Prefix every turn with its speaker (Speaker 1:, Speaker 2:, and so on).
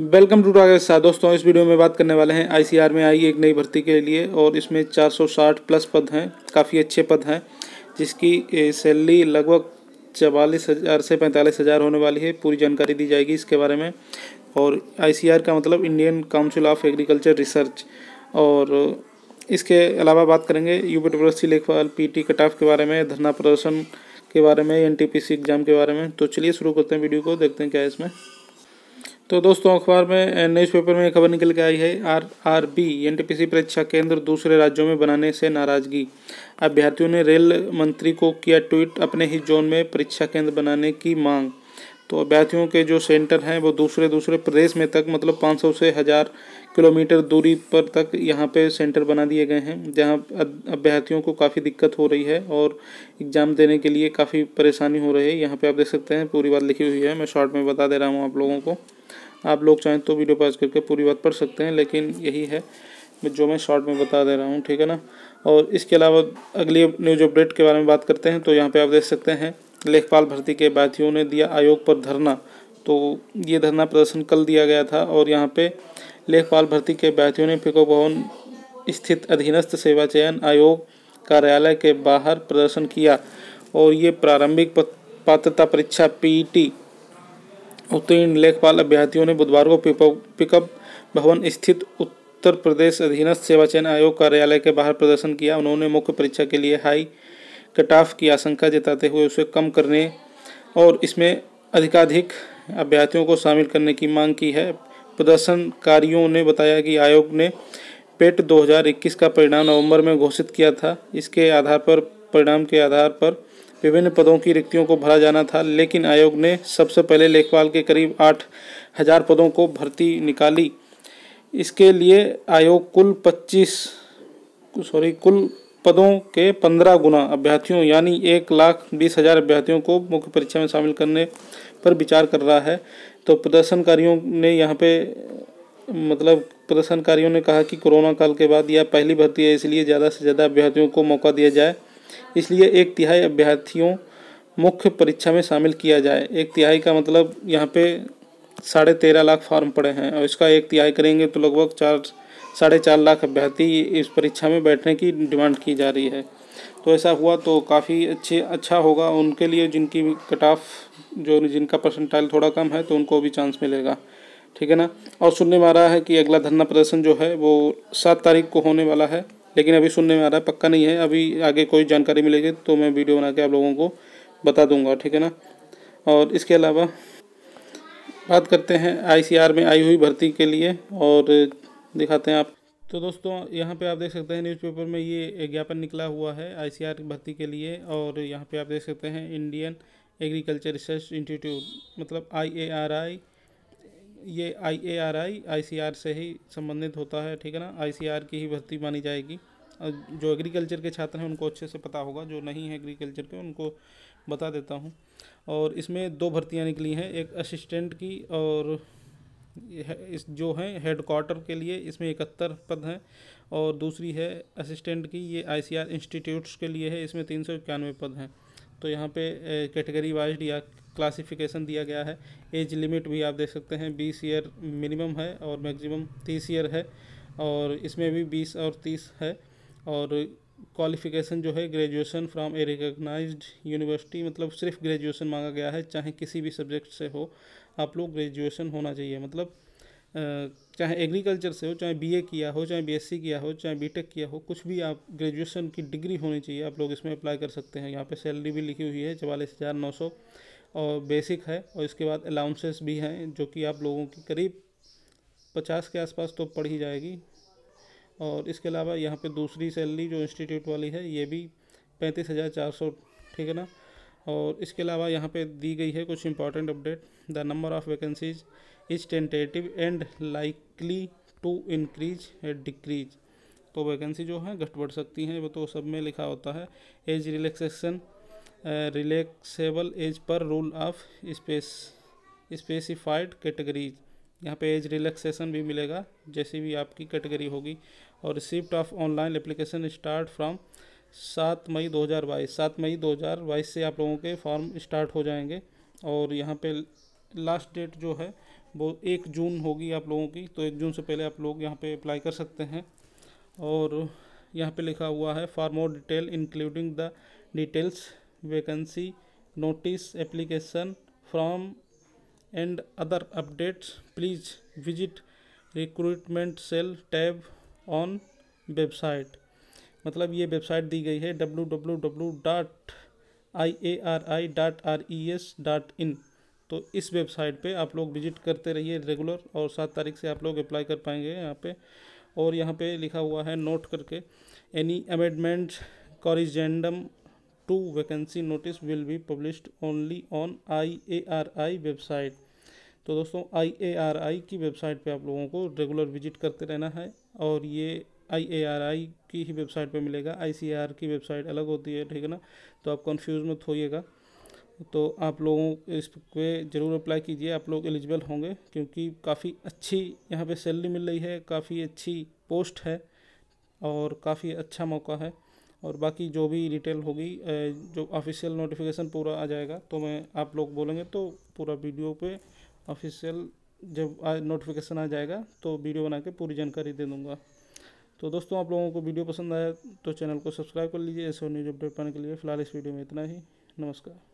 Speaker 1: welcome to टागेसा दोस्तों इस video में बात करने वाले हैं आईसीआर में आई एक नई भर्ती के लिए और इसमें 460 प्लस पद हैं काफ़ी अच्छे पद हैं जिसकी सैलरी लगभग चवालीस हज़ार से पैंतालीस हज़ार होने वाली है पूरी जानकारी दी जाएगी इसके बारे में और आईसीआर का मतलब Indian Council of Agriculture Research और इसके अलावा बात करेंगे यू पी लेखपाल पी टी कट ऑफ के बारे में धरना प्रदर्शन के बारे में एन एग्ज़ाम के बारे में तो चलिए शुरू करते हैं वीडियो को देखते हैं क्या है इसमें तो दोस्तों अखबार में न्यूज़पेपर में खबर निकल के आई है आर आर बी एन परीक्षा केंद्र दूसरे राज्यों में बनाने से नाराजगी अभ्यर्थियों ने रेल मंत्री को किया ट्वीट अपने ही जोन में परीक्षा केंद्र बनाने की मांग तो अभ्यर्थियों के जो सेंटर हैं वो दूसरे दूसरे प्रदेश में तक मतलब 500 से हज़ार किलोमीटर दूरी पर तक यहाँ पे सेंटर बना दिए गए हैं जहाँ अभ्यर्थियों को काफ़ी दिक्कत हो रही है और एग्ज़ाम देने के लिए काफ़ी परेशानी हो रही है यहाँ पे आप देख सकते हैं पूरी बात लिखी हुई है मैं शॉर्ट में बता दे रहा हूँ आप लोगों को आप लोग चाहें तो वीडियो पॉज करके पूरी बात पढ़ सकते हैं लेकिन यही है जो मैं शॉर्ट में बता दे रहा हूँ ठीक है ना और इसके अलावा अगली न्यूज अपडेट के बारे में बात करते हैं तो यहाँ पे आप देख सकते हैं लेखपाल भर्ती के बाथियों ने दिया आयोग पर धरना तो ये धरना प्रदर्शन कल दिया गया था और यहाँ पे लेखपाल भर्ती के अभ्यर्थियों ने फिको भवन स्थित अधीनस्थ सेवा चयन आयोग कार्यालय के बाहर प्रदर्शन किया और ये प्रारंभिक पात्रता परीक्षा पीईटी उत्तीर्ण लेखपाल अभ्यर्थियों ने बुधवार को पिकअप भवन स्थित उत्तर प्रदेश अधीनस्थ सेवा चयन आयोग कार्यालय के बाहर प्रदर्शन किया उन्होंने मुख्य परीक्षा के लिए हाई कट ऑफ की आशंका जताते हुए उसे कम करने और इसमें अधिकाधिक अभ्यर्थियों को शामिल करने की मांग की है प्रदर्शनकारियों ने बताया कि आयोग ने पेट 2021 का परिणाम नवंबर में घोषित किया था इसके आधार पर परिणाम के आधार पर विभिन्न पदों की रिक्तियों को भरा जाना था लेकिन आयोग ने सबसे पहले लेखपाल के करीब आठ हजार पदों को भर्ती निकाली इसके लिए आयोग कुल पच्चीस सॉरी कुल पदों के पंद्रह गुना अभ्यर्थियों यानी एक लाख बीस हजार अभ्यर्थियों को मुख्य परीक्षा में शामिल करने पर विचार कर रहा है तो प्रदर्शनकारियों ने यहाँ पे मतलब प्रदर्शनकारियों ने कहा कि कोरोना काल के बाद यह पहली भर्ती है इसलिए ज़्यादा से ज़्यादा अभ्यर्थियों को मौका दिया जाए इसलिए एक तिहाई अभ्यर्थियों मुख्य परीक्षा में शामिल किया जाए एक तिहाई का मतलब यहाँ पे साढ़े तेरह लाख फॉर्म पड़े हैं और इसका एक तिहाई करेंगे तो लगभग चार साढ़े चार लाख अभ्यर्थी इस परीक्षा में बैठने की डिमांड की जा रही है तो ऐसा हुआ तो काफ़ी अच्छे अच्छा होगा उनके लिए जिनकी कट ऑफ जो जिनका परसेंटाइल थोड़ा कम है तो उनको भी चांस मिलेगा ठीक है ना और सुनने में आ रहा है कि अगला धरना प्रदर्शन जो है वो सात तारीख को होने वाला है लेकिन अभी सुनने में आ रहा है पक्का नहीं है अभी आगे कोई जानकारी मिलेगी तो मैं वीडियो बना के आप लोगों को बता दूंगा ठीक है ना और इसके अलावा बात करते हैं आईसीआर में आई हुई भर्ती के लिए और दिखाते हैं आप तो दोस्तों यहाँ पे आप देख सकते हैं न्यूज़पेपर में ये ज्ञापन निकला हुआ है आई भर्ती के लिए और यहाँ पे आप देख सकते हैं इंडियन एग्रीकल्चर रिसर्च इंस्टीट्यूट मतलब आई ए आर आई ये आई A R I I C R से ही संबंधित होता है ठीक है ना आई सी आर की ही भर्ती मानी जाएगी जो एग्रीकल्चर के छात्र हैं उनको अच्छे से पता होगा जो नहीं है एग्रीकल्चर के उनको बता देता हूँ और इसमें दो भर्तियाँ निकली हैं एक असिस्टेंट की और इस जो हैं हेड क्वार्टर के लिए इसमें इकहत्तर पद हैं और दूसरी है असिस्टेंट की ये आईसीआर इंस्टीट्यूट्स के लिए है इसमें तीन सौ इक्यानवे पद हैं तो यहाँ पे कैटेगरी वाइज या क्लासिफिकेशन दिया गया है एज लिमिट भी आप देख सकते हैं बीस ईयर मिनिमम है और मैक्सिमम तीस ईयर है और इसमें भी बीस और तीस है और क्वालिफ़िकेशन जो है graduation from a recognise university मतलब सिर्फ ग्रेजुएशन मांगा गया है चाहे किसी भी सब्जेक्ट से हो आप लोग ग्रेजुएशन होना चाहिए मतलब चाहे एग्रीकल्चर से हो चाहे बीए किया हो चाहे बीएससी किया हो चाहे बीटेक किया हो कुछ भी आप ग्रेजुएशन की डिग्री होनी चाहिए आप लोग इसमें अप्लाई कर सकते हैं यहाँ पे सैलरी भी लिखी हुई है चवालीस हज़ार नौ सौ और बेसिक है और इसके बाद अलाउंसेस भी हैं जो कि आप लोगों की करीब पचास के आसपास तो पड़ ही जाएगी और इसके अलावा यहाँ पर दूसरी सैलरी जो इंस्टीट्यूट वाली है ये भी पैंतीस हज़ार चार सौ ठीक है ना और इसके अलावा यहाँ पे दी गई है कुछ important update the number of vacancies is tentative and likely to increase and decrease तो वैकेंसी जो है घट बढ़ सकती हैं वो तो सब में लिखा होता है age relaxation relaxable age per rule of spec specified categories यहाँ पे एज रिलैक्सेशन भी मिलेगा जैसी भी आपकी कैटेगरी होगी और receipt of online application start from सात मई 2022 सात मई 2022 से आप लोगों के फॉर्म स्टार्ट हो जाएंगे और यहाँ पे लास्ट डेट जो है वो एक जून होगी आप लोगों की तो एक जून से पहले आप लोग यहाँ पे अप्लाई कर सकते हैं और यहाँ पे लिखा हुआ है for more detail including the details vacancy notice application form and other updates please visit recruitment cell tab on website मतलब ये वेबसाइट दी गई है W W W dot I A R I dot R E S dot in तो इस website पे आप लोग विजिट करते रहिए रेगुलर और सात तारीख से आप लोग अप्लाई कर पाएंगे यहाँ पे और यहाँ पे लिखा हुआ है नोट करके any amendment corrigendum to vacancy notice will be published only on I A R I website तो दोस्तों आई ए आर आई की वेबसाइट पे आप लोगों को रेगुलर विजिट करते रहना है और ये आई ए आर आई की ही वेबसाइट पे मिलेगा आई सी आर की वेबसाइट अलग होती है ठीक है ना तो आप कंफ्यूज मत होइएगा तो आप लोगों इस पे ज़रूर अप्लाई कीजिए आप लोग एलिजिबल होंगे क्योंकि काफ़ी अच्छी यहाँ पे सैलरी मिल रही है काफ़ी अच्छी पोस्ट है और काफ़ी अच्छा मौका है और बाकी जो भी डिटेल होगी जो ऑफिशियल नोटिफिकेशन पूरा आ जाएगा तो मैं आप लोग बोलेंगे तो पूरा वीडियो पे ऑफिशियल जब नोटिफिकेशन आ जाएगा तो वीडियो बना के पूरी जानकारी दे दूँगा तो दोस्तों आप लोगों को वीडियो पसंद आया तो चैनल को सब्सक्राइब कर लीजिए ऐसे न्यूज अपडेट पाने के लिए फिलहाल इस वीडियो में इतना ही नमस्कार